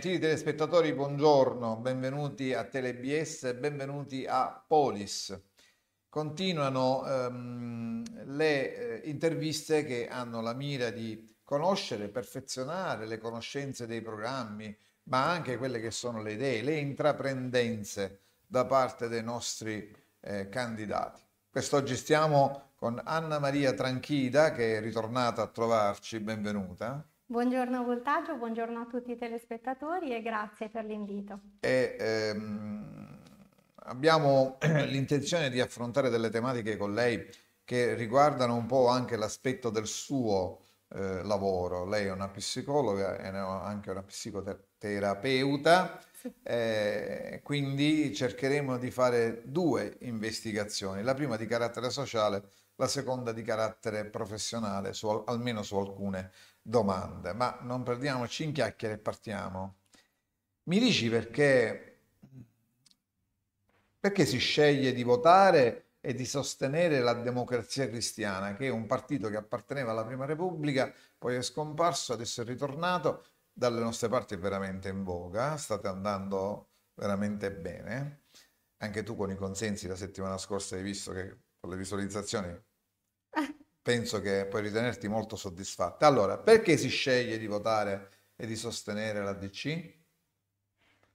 Gentili telespettatori, buongiorno, benvenuti a TeleBS, benvenuti a Polis. Continuano ehm, le eh, interviste che hanno la mira di conoscere, perfezionare le conoscenze dei programmi, ma anche quelle che sono le idee, le intraprendenze da parte dei nostri eh, candidati. Quest'oggi stiamo con Anna Maria Tranchida che è ritornata a trovarci, benvenuta. Buongiorno Voltaggio, buongiorno a tutti i telespettatori e grazie per l'invito. E, ehm, abbiamo l'intenzione di affrontare delle tematiche con lei che riguardano un po' anche l'aspetto del suo eh, lavoro. Lei è una psicologa e anche una psicoterapeuta, sì. eh, quindi cercheremo di fare due investigazioni, la prima di carattere sociale, la seconda di carattere professionale, su, almeno su alcune domande, ma non perdiamoci in chiacchiere e partiamo. Mi dici perché, perché si sceglie di votare e di sostenere la democrazia cristiana, che è un partito che apparteneva alla Prima Repubblica, poi è scomparso, adesso è ritornato, dalle nostre parti è veramente in voga, state andando veramente bene. Anche tu con i consensi la settimana scorsa hai visto che con le visualizzazioni penso che puoi ritenerti molto soddisfatta. Allora, perché si sceglie di votare e di sostenere la DC?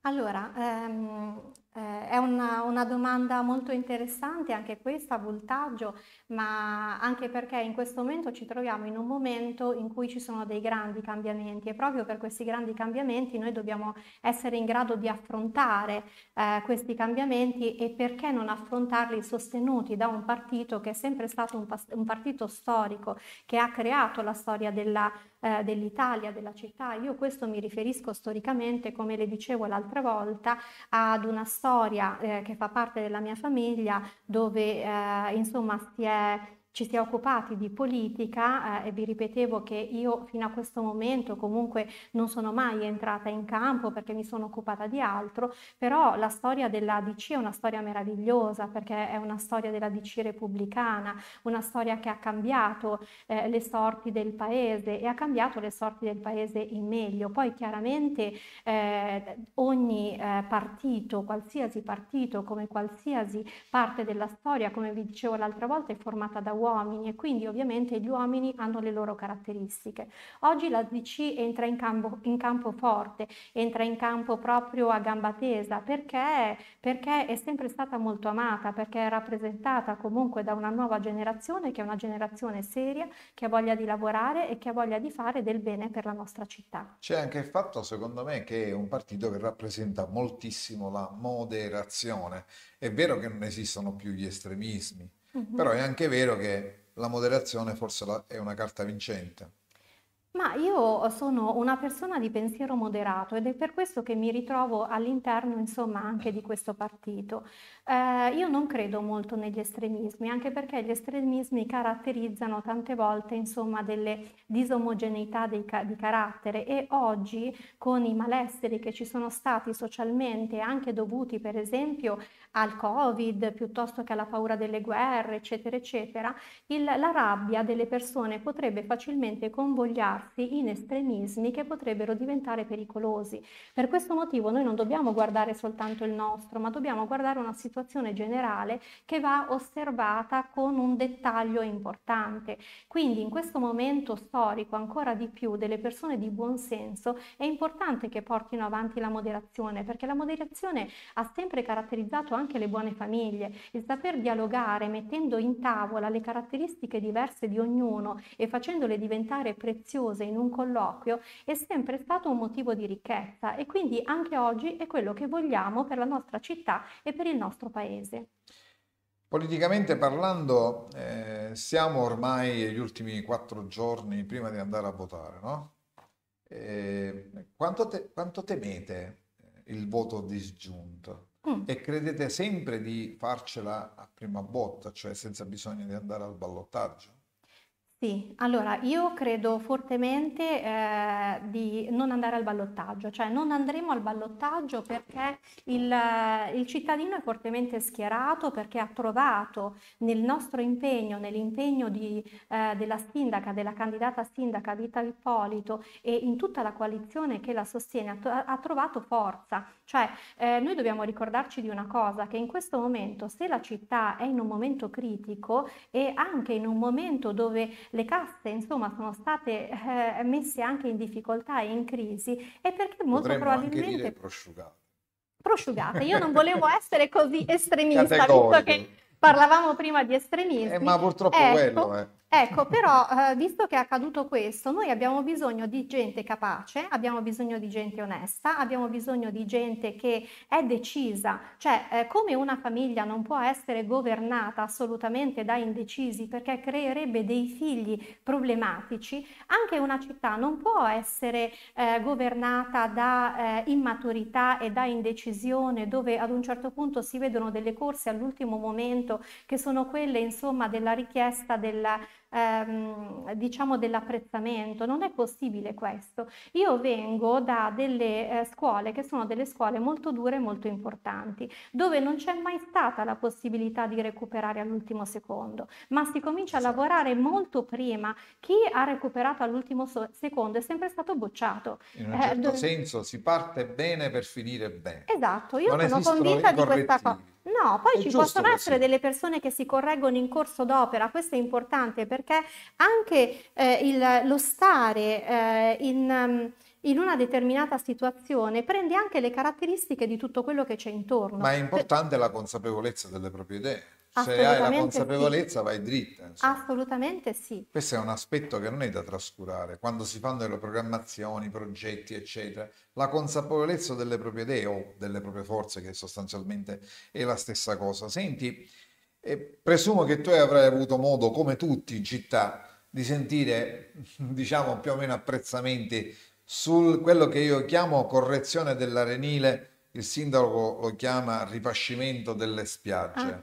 Allora, ehm, eh, è una, una, domanda molto interessante anche questa, voltaggio, ma anche perché in questo momento ci troviamo in un momento in cui ci sono dei grandi cambiamenti e proprio per questi grandi cambiamenti noi dobbiamo essere in grado di affrontare eh, questi cambiamenti e perché non affrontarli sostenuti da un partito che è sempre stato un, un partito storico, che ha creato la storia della eh, dell'Italia, della città. Io questo mi riferisco storicamente, come le dicevo l'altra volta, ad una storia eh, che fa parte della mia famiglia dove eh, insomma si è ci si è occupati di politica eh, e vi ripetevo che io fino a questo momento comunque non sono mai entrata in campo perché mi sono occupata di altro, però la storia della DC è una storia meravigliosa perché è una storia della DC repubblicana, una storia che ha cambiato eh, le sorti del paese e ha cambiato le sorti del paese in meglio. Poi chiaramente eh, ogni eh, partito, qualsiasi partito, come qualsiasi parte della storia, come vi dicevo l'altra volta, è formata da uomini e quindi ovviamente gli uomini hanno le loro caratteristiche. Oggi la DC entra in campo, in campo forte, entra in campo proprio a gamba tesa perché, perché è sempre stata molto amata, perché è rappresentata comunque da una nuova generazione che è una generazione seria, che ha voglia di lavorare e che ha voglia di fare del bene per la nostra città. C'è anche il fatto, secondo me, che è un partito che rappresenta moltissimo la moderazione. È vero che non esistono più gli estremismi, Mm-hmm. Però è anche vero che la moderazione forse è una carta vincente. Ma io sono una persona di pensiero moderato ed è per questo che mi ritrovo all'interno insomma anche di questo partito. Eh, io non credo molto negli estremismi, anche perché gli estremismi caratterizzano tante volte insomma delle disomogeneità ca- di carattere e oggi con i malesseri che ci sono stati socialmente anche dovuti per esempio al Covid piuttosto che alla paura delle guerre, eccetera, eccetera, il, la rabbia delle persone potrebbe facilmente convogliarsi in estremismi che potrebbero diventare pericolosi. Per questo motivo noi non dobbiamo guardare soltanto il nostro, ma dobbiamo guardare una situazione generale che va osservata con un dettaglio importante. Quindi in questo momento storico ancora di più delle persone di buon senso è importante che portino avanti la moderazione, perché la moderazione ha sempre caratterizzato anche anche le buone famiglie, il saper dialogare mettendo in tavola le caratteristiche diverse di ognuno e facendole diventare preziose in un colloquio è sempre stato un motivo di ricchezza e quindi anche oggi è quello che vogliamo per la nostra città e per il nostro paese. Politicamente parlando, eh, siamo ormai gli ultimi quattro giorni prima di andare a votare, no? Eh, quanto, te, quanto temete eh, il voto disgiunto? mm. e credete sempre di farcela a prima botta, cioè senza bisogno di andare al ballottaggio? Sì, allora io credo fortemente eh, di non andare al ballottaggio, cioè non andremo al ballottaggio perché il, eh, il cittadino è fortemente schierato, perché ha trovato nel nostro impegno, nell'impegno di, eh, della sindaca, della candidata sindaca Vita Ippolito e in tutta la coalizione che la sostiene, ha, ha trovato forza. Cioè eh, noi dobbiamo ricordarci di una cosa, che in questo momento se la città è in un momento critico e anche in un momento dove le casse insomma sono state eh, messe anche in difficoltà e in crisi e perché molto Potremmo probabilmente... Anche dire prosciugate. prosciugate. Io non volevo essere così estremista, visto che parlavamo prima di estremismo. Eh, ma purtroppo ecco, quello, eh. Ecco, però eh, visto che è accaduto questo, noi abbiamo bisogno di gente capace, abbiamo bisogno di gente onesta, abbiamo bisogno di gente che è decisa, cioè eh, come una famiglia non può essere governata assolutamente da indecisi perché creerebbe dei figli problematici, anche una città non può essere eh, governata da eh, immaturità e da indecisione dove ad un certo punto si vedono delle corse all'ultimo momento che sono quelle insomma della richiesta della ehm, diciamo dell'apprezzamento, non è possibile questo. Io vengo da delle eh, scuole che sono delle scuole molto dure e molto importanti, dove non c'è mai stata la possibilità di recuperare all'ultimo secondo, ma si comincia a esatto. lavorare molto prima. Chi ha recuperato all'ultimo so- secondo è sempre stato bocciato. In un eh, certo eh, senso si parte bene per finire bene. Esatto, io non sono convinta di questa cosa. No, poi è ci possono così. essere delle persone che si correggono in corso d'opera, questo è importante perché anche eh, il, lo stare eh, in, mm, in, una determinata situazione prende anche le caratteristiche di tutto quello che c'è intorno. Ma è importante per... la consapevolezza delle proprie idee. Se hai la consapevolezza sì. vai dritta. Insomma. Assolutamente sì. Questo è un aspetto che non è da trascurare. Quando si fanno delle programmazioni, progetti, eccetera, la consapevolezza delle proprie idee o delle proprie forze, che sostanzialmente è la stessa cosa. Senti, eh, presumo che tu avrai avuto modo, come tutti in città, di sentire, diciamo, più o meno apprezzamenti su quello che io chiamo correzione dell'arenile, il sindaco lo chiama ripascimento delle spiagge. Ah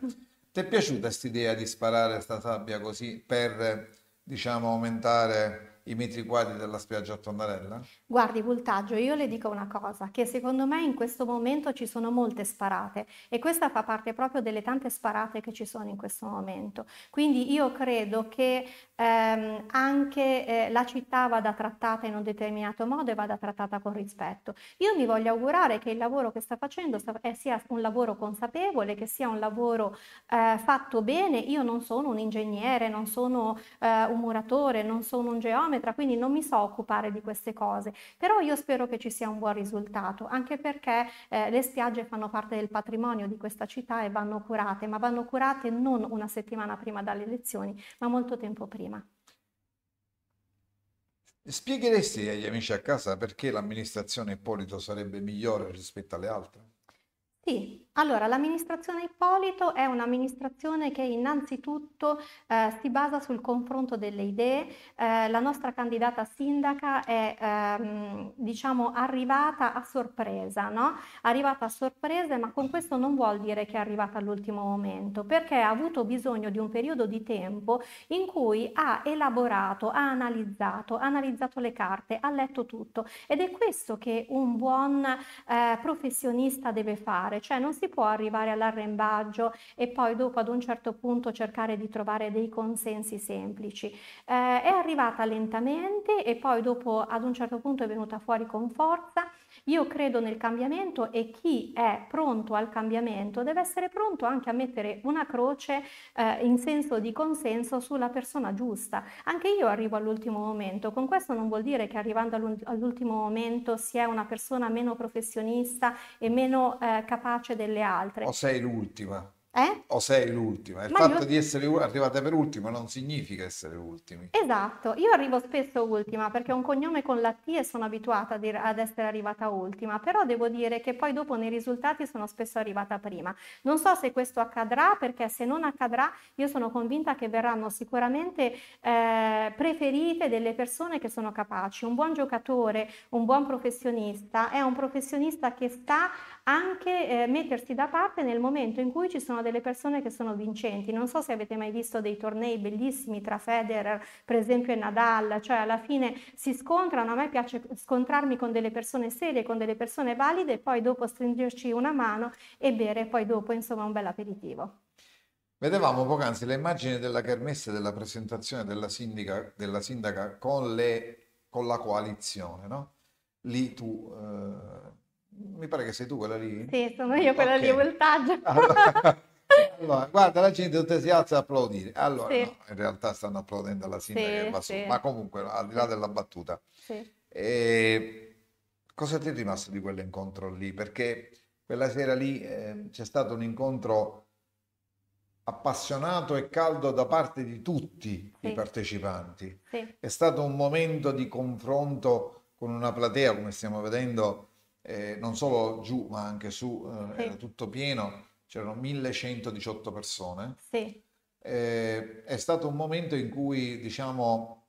ti è piaciuta questa idea di sparare questa sabbia così per, diciamo, aumentare i metri quadri della spiaggia a Tondarella? Guardi Voltaggio, io le dico una cosa, che secondo me in questo momento ci sono molte sparate e questa fa parte proprio delle tante sparate che ci sono in questo momento. Quindi io credo che ehm, anche eh, la città vada trattata in un determinato modo e vada trattata con rispetto. Io mi voglio augurare che il lavoro che sta facendo sta, eh, sia un lavoro consapevole, che sia un lavoro eh, fatto bene. Io non sono un ingegnere, non sono eh, un muratore, non sono un geometra, quindi non mi so occupare di queste cose però io spero che ci sia un buon risultato, anche perché eh, le spiagge fanno parte del patrimonio di questa città e vanno curate, ma vanno curate non una settimana prima dalle elezioni, ma molto tempo prima. Spiegheresti agli amici a casa perché l'amministrazione Ippolito sarebbe migliore rispetto alle altre? Sì, allora, l'amministrazione Ippolito è un'amministrazione che innanzitutto eh, si basa sul confronto delle idee. Eh, la nostra candidata sindaca è ehm, diciamo arrivata a sorpresa, no? Arrivata a sorpresa, ma con questo non vuol dire che è arrivata all'ultimo momento, perché ha avuto bisogno di un periodo di tempo in cui ha elaborato, ha analizzato, ha analizzato le carte, ha letto tutto ed è questo che un buon eh, professionista deve fare, cioè non si può arrivare all'arrembaggio e poi dopo ad un certo punto cercare di trovare dei consensi semplici. Eh, è arrivata lentamente e poi dopo ad un certo punto è venuta fuori con forza io credo nel cambiamento e chi è pronto al cambiamento deve essere pronto anche a mettere una croce eh, in senso di consenso sulla persona giusta. Anche io arrivo all'ultimo momento, con questo non vuol dire che arrivando all'ultimo momento si è una persona meno professionista e meno eh, capace delle altre. O sei l'ultima. Eh? O sei l'ultima. Il Ma fatto io... di essere arrivata per ultima non significa essere ultimi. Esatto, io arrivo spesso ultima perché ho un cognome con la T e sono abituata ad essere arrivata ultima, però devo dire che poi dopo nei risultati sono spesso arrivata prima. Non so se questo accadrà perché se non accadrà io sono convinta che verranno sicuramente eh, preferite delle persone che sono capaci. Un buon giocatore, un buon professionista è un professionista che sta anche eh, mettersi da parte nel momento in cui ci sono delle persone che sono vincenti. Non so se avete mai visto dei tornei bellissimi tra Federer, per esempio, e Nadal, cioè alla fine si scontrano, a me piace scontrarmi con delle persone serie, con delle persone valide e poi dopo stringerci una mano e bere poi dopo, insomma, un bel aperitivo. Vedevamo poc'anzi le immagini della kermesse della presentazione della, sindica, della sindaca con, le, con, la coalizione, no? Lì tu eh mi pare che sei tu quella lì? Sì, sono io quella okay. lì, voltaggio. Allora, allora, guarda, la gente tutta si alza a applaudire. Allora, sì. no, in realtà stanno applaudendo alla sindaca sì, va sì. ma comunque, al di là della battuta. Sì. E... Cosa ti è rimasto di quell'incontro lì? Perché quella sera lì eh, c'è stato un incontro appassionato e caldo da parte di tutti sì. i partecipanti. Sì. È stato un momento di confronto con una platea, come stiamo vedendo, eh, non solo giù ma anche su, eh, sì. era tutto pieno, c'erano 1118 persone. Sì. Eh, è stato un momento in cui diciamo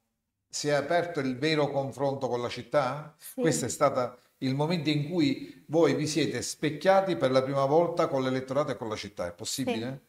si è aperto il vero confronto con la città. Sì. Questo è stato il momento in cui voi vi siete specchiati per la prima volta con l'elettorato e con la città, è possibile?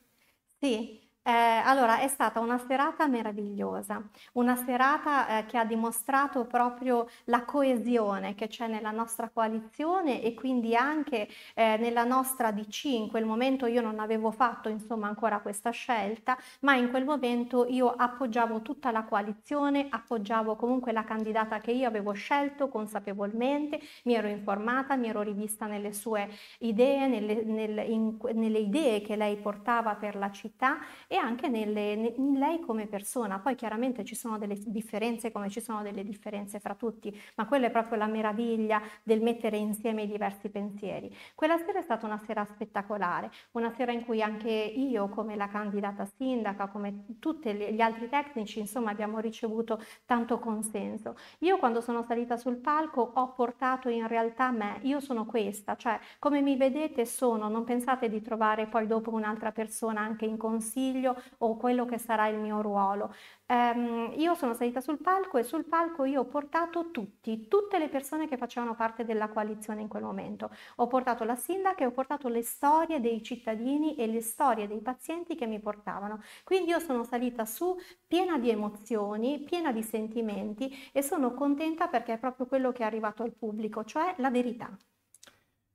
Sì. sì. Eh, allora, è stata una serata meravigliosa, una serata eh, che ha dimostrato proprio la coesione che c'è nella nostra coalizione e quindi anche eh, nella nostra DC. In quel momento io non avevo fatto insomma ancora questa scelta, ma in quel momento io appoggiavo tutta la coalizione, appoggiavo comunque la candidata che io avevo scelto consapevolmente, mi ero informata, mi ero rivista nelle sue idee, nelle, nelle, in, nelle idee che lei portava per la città e anche nelle, in lei come persona. Poi chiaramente ci sono delle differenze come ci sono delle differenze fra tutti, ma quella è proprio la meraviglia del mettere insieme i diversi pensieri. Quella sera è stata una sera spettacolare, una sera in cui anche io come la candidata sindaca, come tutti gli altri tecnici, insomma abbiamo ricevuto tanto consenso. Io quando sono salita sul palco ho portato in realtà me, io sono questa, cioè come mi vedete sono, non pensate di trovare poi dopo un'altra persona anche in consiglio consiglio o quello che sarà il mio ruolo. Um, io sono salita sul palco e sul palco io ho portato tutti, tutte le persone che facevano parte della coalizione in quel momento. Ho portato la sindaca e ho portato le storie dei cittadini e le storie dei pazienti che mi portavano. Quindi io sono salita su piena di emozioni, piena di sentimenti e sono contenta perché è proprio quello che è arrivato al pubblico, cioè la verità.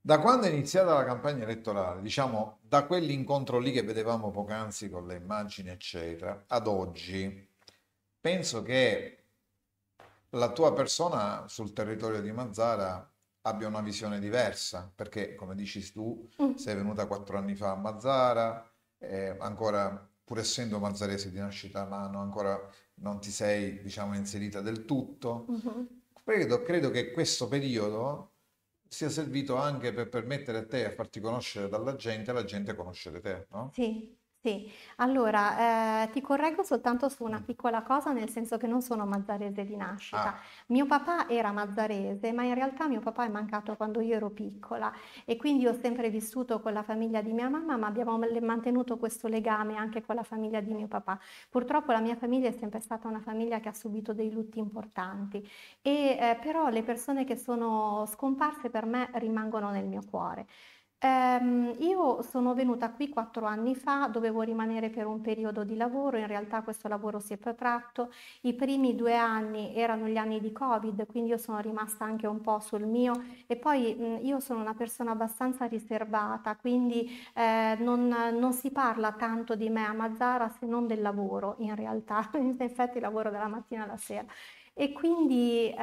Da quando è iniziata la campagna elettorale, diciamo da quell'incontro lì che vedevamo poc'anzi con le immagini, eccetera, ad oggi, penso che la tua persona sul territorio di Mazzara abbia una visione diversa, perché come dici tu, mm. sei venuta quattro anni fa a Mazzara, eh, ancora pur essendo mazzarese di nascita, ma no, ancora non ti sei, diciamo, inserita del tutto. Mm-hmm. Credo, credo che questo periodo sia servito anche per permettere a te a farti conoscere dalla gente la gente a conoscere te, no? Sì. Sì, allora eh, ti correggo soltanto su una mm. piccola cosa, nel senso che non sono mazzarese di nascita. Ah. Mio papà era mazzarese, ma in realtà mio papà è mancato quando io ero piccola e quindi ho sempre vissuto con la famiglia di mia mamma, ma abbiamo mantenuto questo legame anche con la famiglia di mio papà. Purtroppo la mia famiglia è sempre stata una famiglia che ha subito dei lutti importanti, e, eh, però le persone che sono scomparse per me rimangono nel mio cuore. Ehm, io sono venuta qui quattro anni fa, dovevo rimanere per un periodo di lavoro, in realtà questo lavoro si è protratto, i primi due anni erano gli anni di Covid, quindi io sono rimasta anche un po' sul mio e poi mh, io sono una persona abbastanza riservata, quindi eh, non, non, si parla tanto di me a Mazzara se non del lavoro in realtà, in effetti lavoro dalla mattina alla sera e quindi eh,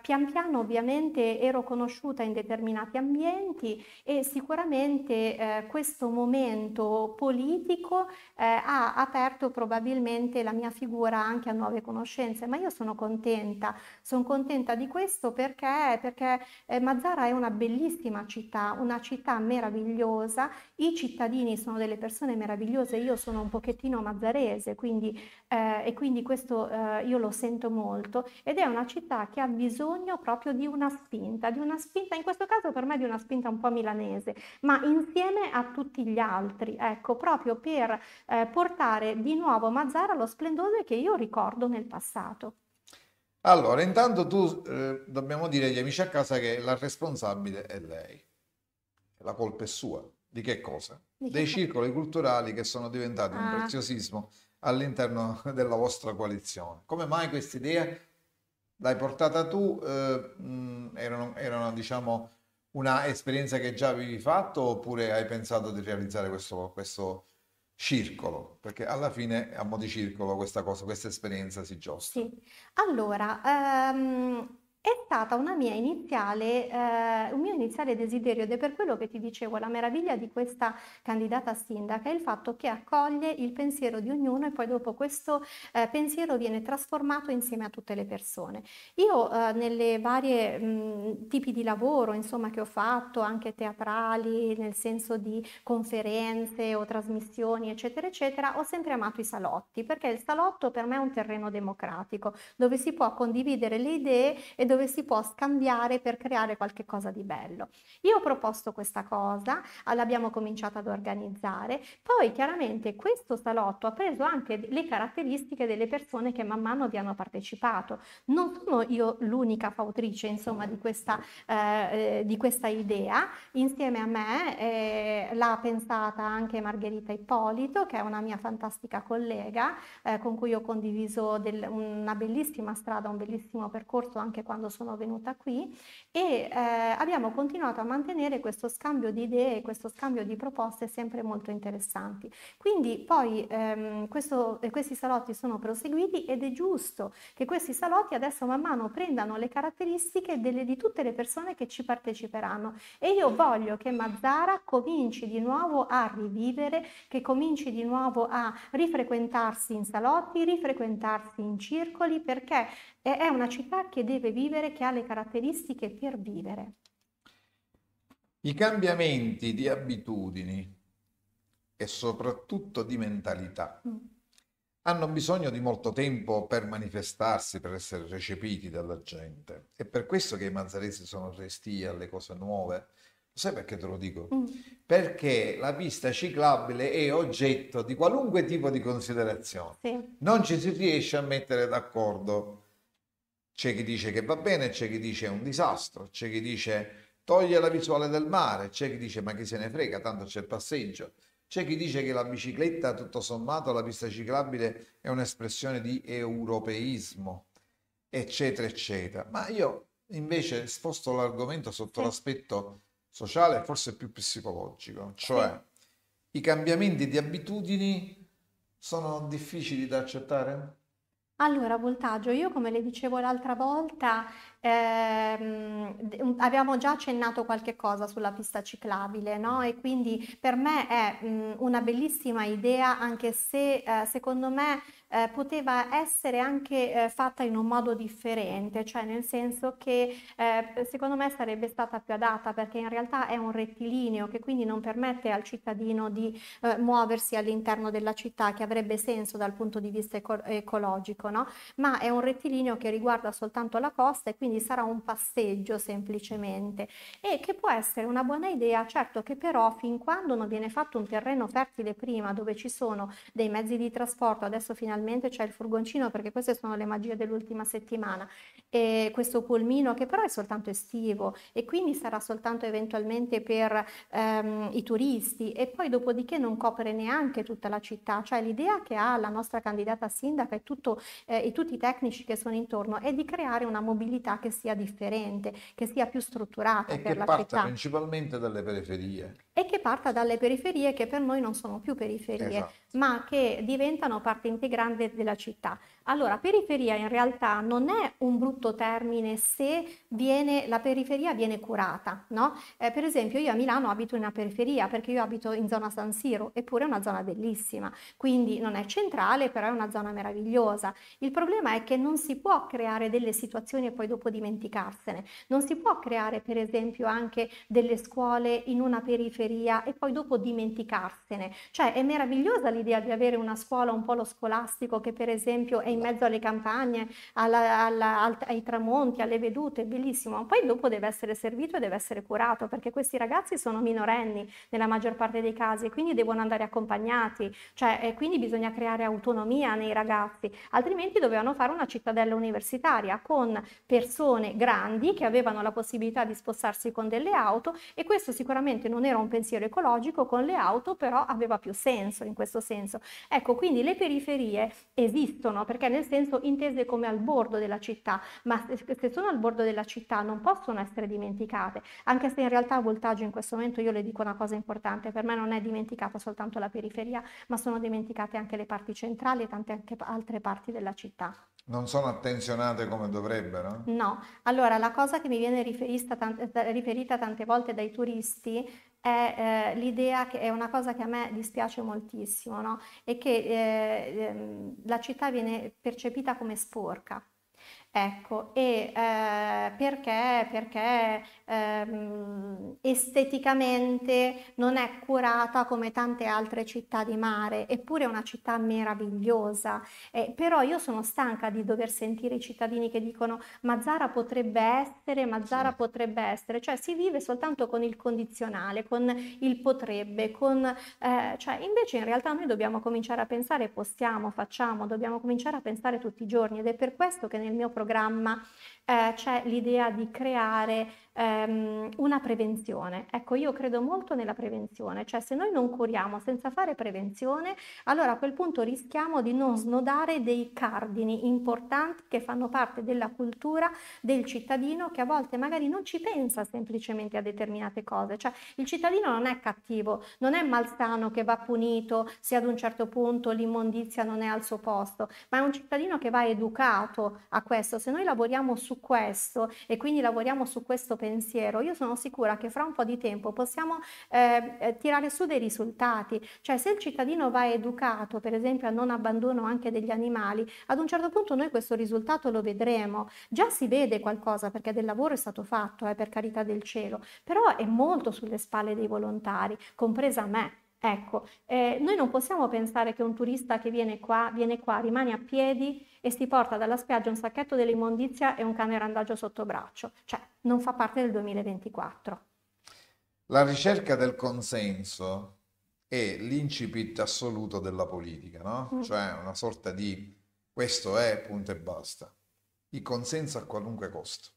pian piano ovviamente ero conosciuta in determinati ambienti e sicuramente eh, questo momento politico eh, ha aperto probabilmente la mia figura anche a nuove conoscenze, ma io sono contenta, sono contenta di questo perché, perché eh, Mazzara è una bellissima città, una città meravigliosa, i cittadini sono delle persone meravigliose, io sono un pochettino mazzarese quindi, eh, e quindi questo eh, io lo sento molto ed è una città che ha bisogno proprio di una spinta, di una spinta, in questo caso per me di una spinta un po' milanese, ma insieme a tutti gli altri, ecco, proprio per eh, portare di nuovo Mazzara allo splendore che io ricordo nel passato. Allora, intanto tu eh, dobbiamo dire agli amici a casa che la responsabile è lei. La colpa è sua. Di che cosa? Dei circoli culturali che sono diventati ah. un preziosismo all'interno della vostra coalizione. Come mai questa idea l'hai portata tu, eh, erano, mm, erano diciamo una esperienza che già avevi fatto oppure hai pensato di realizzare questo, questo circolo? Perché alla fine a mo' di circolo questa cosa, questa esperienza si giosta. Sì, allora, um, è stata una mia iniziale, eh, un mio iniziale desiderio ed è per quello che ti dicevo, la meraviglia di questa candidata sindaca è il fatto che accoglie il pensiero di ognuno e poi dopo questo eh, pensiero viene trasformato insieme a tutte le persone. Io eh, nelle varie mh, tipi di lavoro insomma, che ho fatto, anche teatrali, nel senso di conferenze o trasmissioni eccetera eccetera, ho sempre amato i salotti perché il salotto per me è un terreno democratico dove si può condividere le idee e dove si può scambiare per creare qualche cosa di bello. Io ho proposto questa cosa, ah, l'abbiamo cominciata ad organizzare, poi chiaramente questo salotto ha preso anche le caratteristiche delle persone che man mano vi hanno partecipato. Non sono io l'unica fautrice insomma di questa, eh, eh, di questa idea, insieme a me eh, l'ha pensata anche Margherita Ippolito che è una mia fantastica collega eh, con cui ho condiviso del, una bellissima strada, un bellissimo percorso anche quando quando sono venuta qui e eh, abbiamo continuato a mantenere questo scambio di idee, questo scambio di proposte sempre molto interessanti. Quindi poi ehm, questo, questi salotti sono proseguiti ed è giusto che questi salotti adesso man mano prendano le caratteristiche delle, di tutte le persone che ci parteciperanno e io voglio che Mazzara cominci di nuovo a rivivere, che cominci di nuovo a rifrequentarsi in salotti, rifrequentarsi in circoli perché e è una città che deve vivere, che ha le caratteristiche per vivere. I cambiamenti di abitudini e soprattutto di mentalità mm. hanno bisogno di molto tempo per manifestarsi, per essere recepiti dalla gente. È per questo che i manzaresi sono resti alle cose nuove, sai perché te lo dico? Mm. Perché la pista ciclabile è oggetto di qualunque tipo di considerazione. Sì. Non ci si riesce a mettere d'accordo c'è chi dice che va bene, c'è chi dice è un disastro, c'è chi dice toglie la visuale del mare, c'è chi dice ma chi se ne frega, tanto c'è il passeggio. C'è chi dice che la bicicletta, tutto sommato, la pista ciclabile è un'espressione di europeismo, eccetera, eccetera. Ma io invece sposto l'argomento sotto sì. l'aspetto sociale, forse più psicologico, cioè sì. i cambiamenti di abitudini sono difficili da accettare? Allora, voltaggio, io come le dicevo l'altra volta, ehm, abbiamo già accennato qualche cosa sulla pista ciclabile, no? E quindi per me è mh, una bellissima idea, anche se eh, secondo me eh, poteva essere anche eh, fatta in un modo differente, cioè nel senso che eh, secondo me sarebbe stata più adatta perché in realtà è un rettilineo che quindi non permette al cittadino di eh, muoversi all'interno della città, che avrebbe senso dal punto di vista eco- ecologico, no? ma è un rettilineo che riguarda soltanto la costa e quindi sarà un passeggio semplicemente e che può essere una buona idea, certo che però fin quando non viene fatto un terreno fertile prima dove ci sono dei mezzi di trasporto, adesso finalmente finalmente c'è il furgoncino perché queste sono le magie dell'ultima settimana e questo pulmino che però è soltanto estivo e quindi sarà soltanto eventualmente per ehm, i turisti e poi dopodiché non copre neanche tutta la città, cioè l'idea che ha la nostra candidata sindaca e, tutto, eh, e tutti i tecnici che sono intorno è di creare una mobilità che sia differente, che sia più strutturata e per la città. che parta principalmente dalle periferie e che parta dalle periferie che per noi non sono più periferie, esatto. ma che diventano parte integrante grande della città. Allora, periferia in realtà non è un brutto termine se viene, la periferia viene curata, no? eh, per esempio io a Milano abito in una periferia perché io abito in zona San Siro, eppure è una zona bellissima, quindi non è centrale, però è una zona meravigliosa. Il problema è che non si può creare delle situazioni e poi dopo dimenticarsene, non si può creare per esempio anche delle scuole in una periferia e poi dopo dimenticarsene, cioè è meravigliosa l'idea di avere una scuola un po' lo scolastico fantastico che per esempio è in mezzo alle campagne, alla, alla, ai tramonti, alle vedute, bellissimo, ma poi dopo deve essere servito e deve essere curato perché questi ragazzi sono minorenni nella maggior parte dei casi e quindi devono andare accompagnati, cioè eh, quindi bisogna creare autonomia nei ragazzi, altrimenti dovevano fare una cittadella universitaria con persone grandi che avevano la possibilità di spostarsi con delle auto e questo sicuramente non era un pensiero ecologico con le auto, però aveva più senso in questo senso. Ecco, quindi le periferie esistono, perché nel senso intese come al bordo della città, ma se sono al bordo della città non possono essere dimenticate, anche se in realtà a voltaggio in questo momento io le dico una cosa importante, per me non è dimenticata soltanto la periferia, ma sono dimenticate anche le parti centrali e tante altre parti della città. Non sono attenzionate come dovrebbero? No, allora la cosa che mi viene riferita tante, eh, riferita tante volte dai turisti è eh, l'idea che è una cosa che a me dispiace moltissimo, no? è che eh, ehm, la città viene percepita come sporca. Ecco, e eh, perché, perché ehm, esteticamente non è curata come tante altre città di mare, eppure è una città meravigliosa. Eh, però io sono stanca di dover sentire i cittadini che dicono ma Zara potrebbe essere, ma Zara sì. potrebbe essere, cioè si vive soltanto con il condizionale, con il potrebbe, con, eh, cioè, invece in realtà noi dobbiamo cominciare a pensare, possiamo, facciamo, dobbiamo cominciare a pensare tutti i giorni ed è per questo che nel mio programma, eh, c'è l'idea di creare ehm, una prevenzione. Ecco, io credo molto nella prevenzione, cioè se noi non curiamo senza fare prevenzione, allora a quel punto rischiamo di non snodare dei cardini importanti che fanno parte della cultura del cittadino che a volte magari non ci pensa semplicemente a determinate cose, cioè il cittadino non è cattivo, non è malsano che va punito se ad un certo punto l'immondizia non è al suo posto, ma è un cittadino che va educato a questo. Se noi lavoriamo su questo e quindi lavoriamo su questo pensiero, io sono sicura che fra un po' di tempo possiamo ehm, eh, tirare su dei risultati, cioè se il cittadino va educato per esempio a non abbandono anche degli animali, ad un certo punto noi questo risultato lo vedremo, già si vede qualcosa perché del lavoro è stato fatto, eh, per carità del cielo, però è molto sulle spalle dei volontari, compresa me. Ecco, eh, noi non possiamo pensare che un turista che viene qua, viene qua, rimane a piedi e si porta dalla spiaggia un sacchetto dell'immondizia e un cane randagio sotto braccio, cioè non fa parte del 2024. La ricerca del consenso è l'incipit assoluto della politica, no? Mm. Cioè una sorta di questo è, punto e basta. Il consenso a qualunque costo.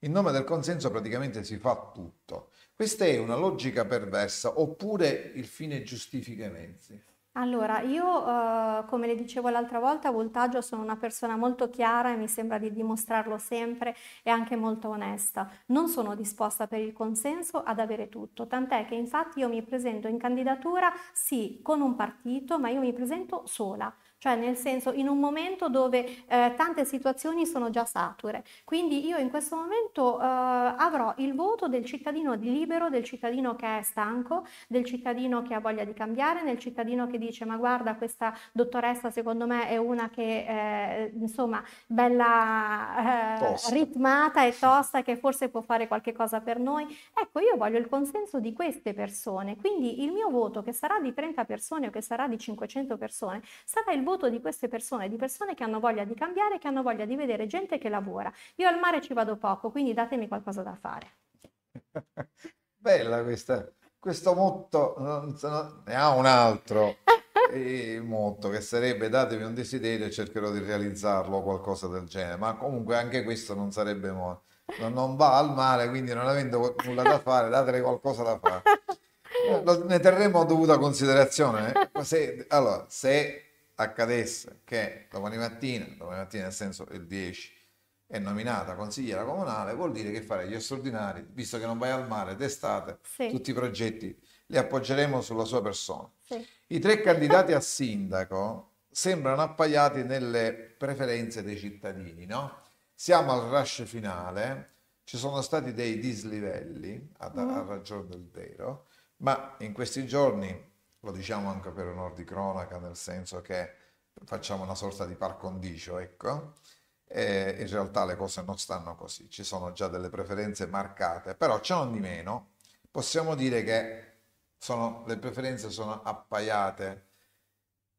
In nome del consenso praticamente si fa tutto. Questa è una logica perversa oppure il fine giustifica i mezzi? Allora, io eh, come le dicevo l'altra volta, a Voltaggio sono una persona molto chiara e mi sembra di dimostrarlo sempre e anche molto onesta. Non sono disposta per il consenso ad avere tutto, tant'è che infatti io mi presento in candidatura sì con un partito, ma io mi presento sola cioè nel senso in un momento dove eh, tante situazioni sono già sature. Quindi io in questo momento eh, avrò il voto del cittadino di libero, del cittadino che è stanco, del cittadino che ha voglia di cambiare, del cittadino che dice ma guarda questa dottoressa secondo me è una che eh, insomma bella eh, ritmata e tosta che forse può fare qualche cosa per noi. Ecco, io voglio il consenso di queste persone, quindi il mio voto che sarà di 30 persone o che sarà di 500 persone sarà il voto voto di queste persone, di persone che hanno voglia di cambiare, che hanno voglia di vedere gente che lavora. Io al mare ci vado poco, quindi datemi qualcosa da fare. Bella questa, questo motto, ne ha un altro il motto che sarebbe datemi un desiderio e cercherò di realizzarlo o qualcosa del genere, ma comunque anche questo non sarebbe molto. Non va al mare, quindi non avendo nulla da fare, datele qualcosa da fare. Ne terremo dovuta considerazione. Eh? Se, allora, se accadesse che domani mattina, domani mattina nel senso il 10, è nominata consigliera comunale, vuol dire che fare gli straordinari, visto che non vai al mare d'estate, sì. tutti i progetti li appoggeremo sulla sua persona. Sì. I tre candidati a sindaco sembrano appaiati nelle preferenze dei cittadini, no? Siamo al rush finale, ci sono stati dei dislivelli a, a mm. ragione del vero, ma in questi giorni lo diciamo anche per onor di cronaca, nel senso che facciamo una sorta di par condicio, ecco. E in realtà le cose non stanno così, ci sono già delle preferenze marcate, però ciò non di meno possiamo dire che sono, le preferenze sono appaiate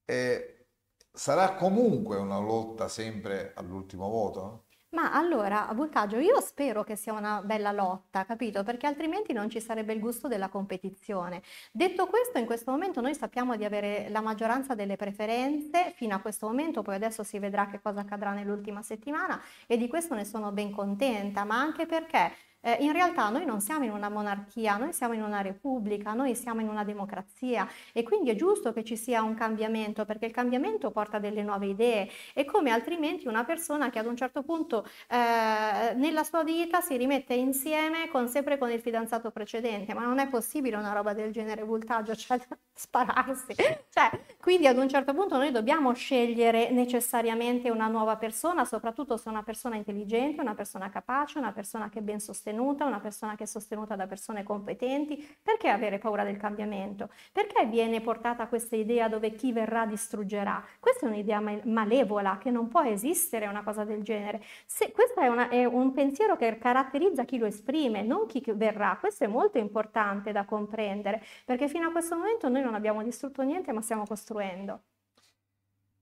e sarà comunque una lotta sempre all'ultimo voto? Ma allora, Bulcagio, io spero che sia una bella lotta, capito? Perché altrimenti non ci sarebbe il gusto della competizione. Detto questo, in questo momento noi sappiamo di avere la maggioranza delle preferenze fino a questo momento, poi adesso si vedrà che cosa accadrà nell'ultima settimana e di questo ne sono ben contenta, ma anche perché eh, in realtà noi non siamo in una monarchia, noi siamo in una repubblica, noi siamo in una democrazia e quindi è giusto che ci sia un cambiamento perché il cambiamento porta delle nuove idee e come altrimenti una persona che ad un certo punto eh, nella sua vita si rimette insieme con, sempre con il fidanzato precedente, ma non è possibile una roba del genere voltaggio, cioè spararsi. Cioè, quindi ad un certo punto noi dobbiamo scegliere necessariamente una nuova persona, soprattutto se è una persona intelligente, una persona capace, una persona che è ben sostenuta sostenuta, una persona che è sostenuta da persone competenti, perché avere paura del cambiamento? Perché viene portata questa idea dove chi verrà distruggerà? Questa è un'idea malevola che non può esistere una cosa del genere. Se, questo è, una, è un pensiero che caratterizza chi lo esprime, non chi verrà. Questo è molto importante da comprendere, perché fino a questo momento noi non abbiamo distrutto niente, ma stiamo costruendo.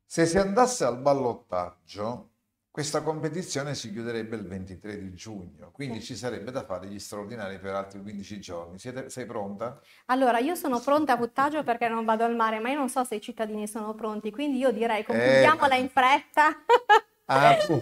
Se si andasse al ballottaggio, questa competizione si chiuderebbe il 23 di giugno, quindi sì. Eh. ci sarebbe da fare gli straordinari per altri 15 mm. giorni. Siete, sei pronta? Allora, io sono pronta a Buttagio perché non vado al mare, ma io non so se i cittadini sono pronti, quindi io direi concludiamola eh. in fretta. Ah, sì,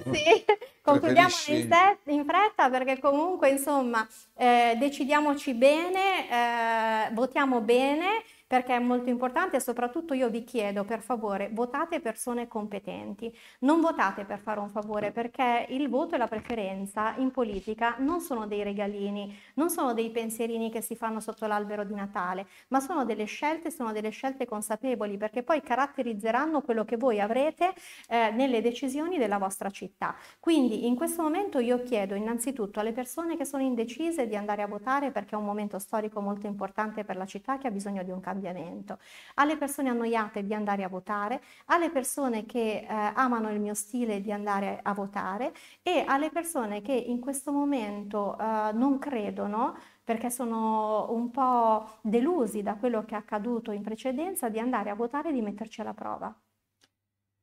concludiamola in, in, fretta perché comunque, insomma, eh, decidiamoci bene, eh, votiamo bene perché è molto importante e soprattutto io vi chiedo per favore votate persone competenti, non votate per fare un favore perché il voto e la preferenza in politica non sono dei regalini, non sono dei pensierini che si fanno sotto l'albero di Natale, ma sono delle scelte, sono delle scelte consapevoli perché poi caratterizzeranno quello che voi avrete eh, nelle decisioni della vostra città. Quindi in questo momento io chiedo innanzitutto alle persone che sono indecise di andare a votare perché è un momento storico molto importante per la città che ha bisogno di un cambiamento cambiamento, alle persone annoiate di andare a votare, alle persone che eh, amano il mio stile di andare a votare e alle persone che in questo momento eh, non credono perché sono un po' delusi da quello che è accaduto in precedenza, di andare a votare e di metterci alla prova.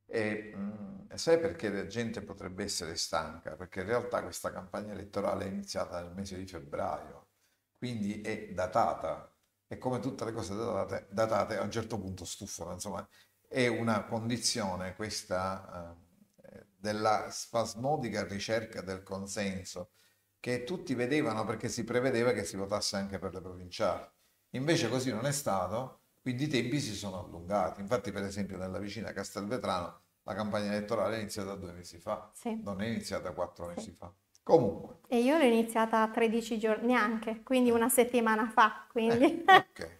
E mh, mm, sai perché la gente potrebbe essere stanca? Perché in realtà questa campagna elettorale è iniziata nel mese di febbraio, quindi è datata e come tutte le cose datate, datate a un certo punto stufano, insomma è una condizione questa eh, eh, della spasmodica ricerca del consenso che tutti vedevano perché si prevedeva che si votasse anche per le provinciali. Invece così non è stato, quindi i tempi si sono allungati. Infatti per esempio nella vicina Castelvetrano la campagna elettorale è iniziata due mesi fa, sì. non è iniziata quattro sì. mesi fa. Comunque. E io l'ho iniziata 13 giorni, neanche, quindi una settimana fa. Quindi. Eh, okay.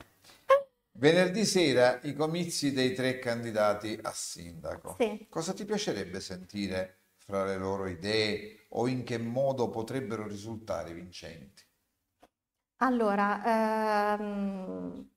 Venerdì sera i comizi dei tre candidati a sindaco. Sì. Cosa ti piacerebbe sentire fra le loro idee o in che modo potrebbero risultare vincenti? Allora, ehm,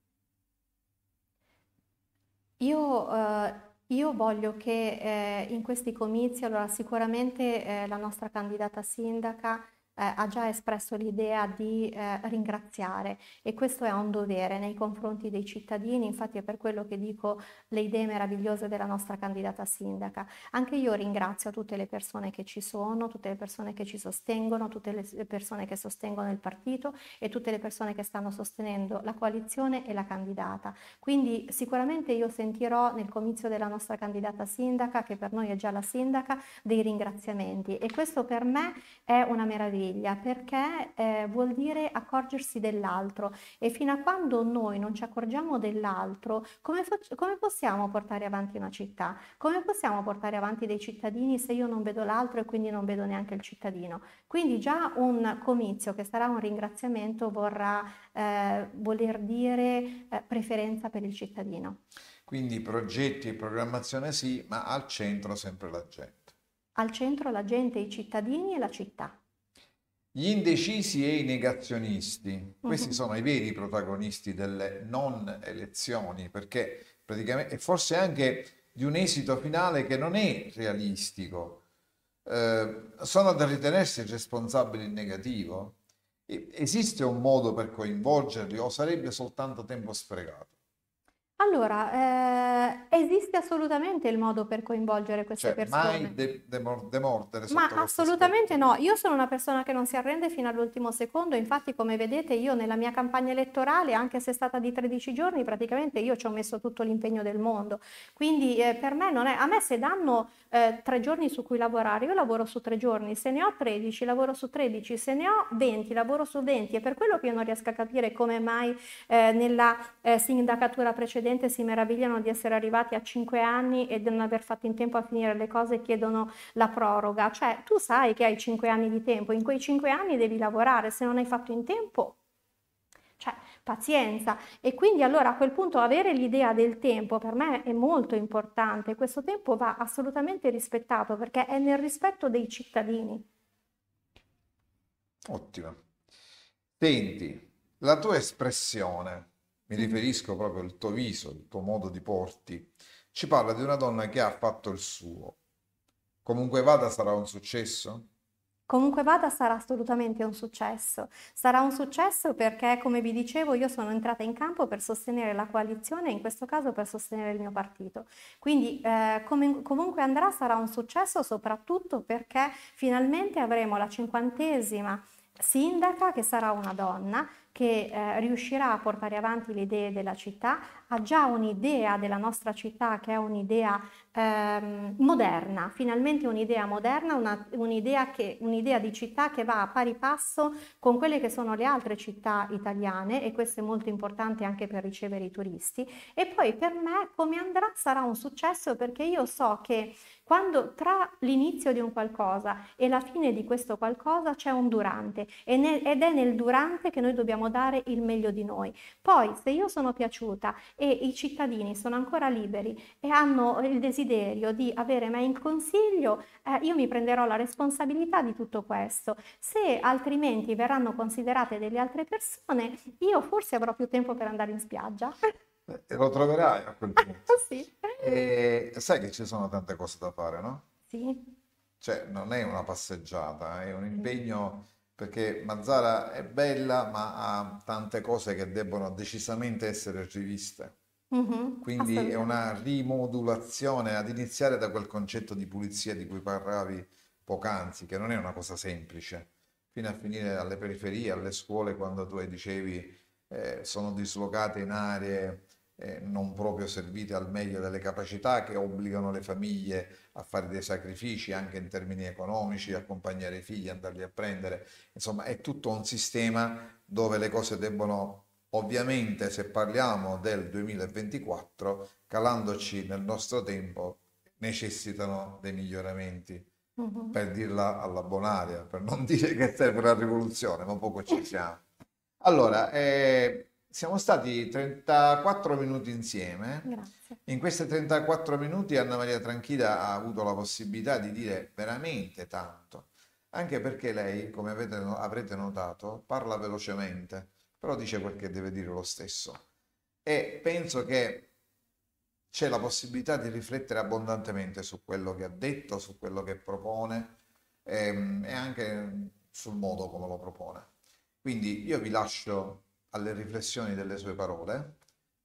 io eh, io voglio che eh, in questi comizi, allora sicuramente eh, la nostra candidata sindaca eh, ha già espresso l'idea di eh, ringraziare e questo è un dovere nei confronti dei cittadini, infatti è per quello che dico le idee meravigliose della nostra candidata sindaca. Anche io ringrazio tutte le persone che ci sono, tutte le persone che ci sostengono, tutte le persone che sostengono il partito e tutte le persone che stanno sostenendo la coalizione e la candidata. Quindi sicuramente io sentirò nel comizio della nostra candidata sindaca, che per noi è già la sindaca, dei ringraziamenti e questo per me è una meraviglia sveglia perché eh, vuol dire accorgersi dell'altro e fino a quando noi non ci accorgiamo dell'altro, come, come possiamo portare avanti una città? Come possiamo portare avanti dei cittadini se io non vedo l'altro e quindi non vedo neanche il cittadino? Quindi già un comizio che sarà un ringraziamento vorrà eh, voler dire eh, preferenza per il cittadino. Quindi progetti e programmazione sì, ma al centro sempre la gente. Al centro la gente, i cittadini e la città. Gli indecisi e i negazionisti, questi mhm. sono i veri protagonisti delle non elezioni, perché praticamente, e forse anche di un esito finale che non è realistico, eh, sono da ritenersi responsabili in negativo? Esiste un modo per coinvolgerli o sarebbe soltanto tempo sprecato? Allora, eh, esiste assolutamente il modo per coinvolgere queste cioè, persone. Mai de- demor- demordere. Ma assolutamente no, io sono una persona che non si arrende fino all'ultimo secondo, infatti come vedete io nella mia campagna elettorale, anche se è stata di 13 giorni, praticamente io ci ho messo tutto l'impegno del mondo. Quindi eh, per me non è, a me se danno eh, tre giorni su cui lavorare, io lavoro su tre giorni, se ne ho 13 lavoro su 13, se ne ho 20 lavoro su 20, è per quello che io non riesco a capire come mai eh, nella eh, sindacatura precedente Presidente si meravigliano di essere arrivati a 5 anni e di non aver fatto in tempo a finire le cose e chiedono la proroga. Cioè, tu sai che hai 5 anni di tempo, in quei 5 anni devi lavorare, se non hai fatto in tempo cioè pazienza e quindi allora a quel punto avere l'idea del tempo per me è molto importante questo tempo va assolutamente rispettato perché è nel rispetto dei cittadini ottimo senti la tua espressione mi riferisco proprio al tuo viso, al tuo modo di porti, ci parla di una donna che ha fatto il suo. Comunque vada sarà un successo? Comunque vada sarà assolutamente un successo. Sarà un successo perché, come vi dicevo, io sono entrata in campo per sostenere la coalizione e in questo caso per sostenere il mio partito. Quindi eh, com- comunque andrà sarà un successo soprattutto perché finalmente avremo la cinquantesima sindaca che sarà una donna che eh, riuscirà a portare avanti le idee della città, ha già un'idea della nostra città che è un'idea ehm, moderna, finalmente un'idea moderna, una, un'idea, che, un'idea di città che va a pari passo con quelle che sono le altre città italiane e questo è molto importante anche per ricevere i turisti. E poi per me come andrà sarà un successo perché io so che quando tra l'inizio di un qualcosa e la fine di questo qualcosa c'è un durante ed è nel durante che noi dobbiamo dare il meglio di noi. Poi se io sono piaciuta e i cittadini sono ancora liberi e hanno il desiderio di avere me in consiglio, eh, io mi prenderò la responsabilità di tutto questo. Se altrimenti verranno considerate delle altre persone, io forse avrò più tempo per andare in spiaggia. E eh, lo troverai a quel punto. sì. E sai che ci sono tante cose da fare, no? Sì. Cioè, non è una passeggiata, è un impegno perché Mazzara è bella, ma ha tante cose che debbono decisamente essere riviste. Mm-hmm, Quindi è una rimodulazione ad iniziare da quel concetto di pulizia di cui parlavi poc'anzi, che non è una cosa semplice, fino a finire alle periferie, alle scuole, quando tu dicevi eh, sono dislocate in aree eh, non proprio servite al meglio delle capacità, che obbligano le famiglie a fare dei sacrifici anche in termini economici, accompagnare i figli, andarli a prendere. Insomma, è tutto un sistema dove le cose debbono, ovviamente, se parliamo del 2024, calandoci nel nostro tempo, necessitano dei miglioramenti. Uh-huh. Per dirla alla buonaria, per non dire che serve la rivoluzione, ma poco ci siamo. Allora, eh, siamo stati 34 minuti insieme. Grazie. In questi 34 minuti Anna Maria Tranchida ha avuto la possibilità di dire veramente tanto, anche perché lei, come avete, avrete notato, parla velocemente, però dice quel che deve dire lo stesso. E penso che c'è la possibilità di riflettere abbondantemente su quello che ha detto, su quello che propone e, ehm, e anche sul modo come lo propone. Quindi io vi lascio alle riflessioni delle sue parole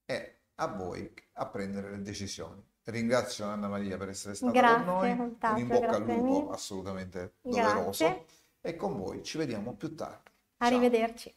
e a voi a prendere le decisioni. Ringrazio Anna Maria per essere stata grazie, con noi, contatto, in bocca al lupo assolutamente doveroso grazie. e con voi ci vediamo più tardi. Ciao. Arrivederci.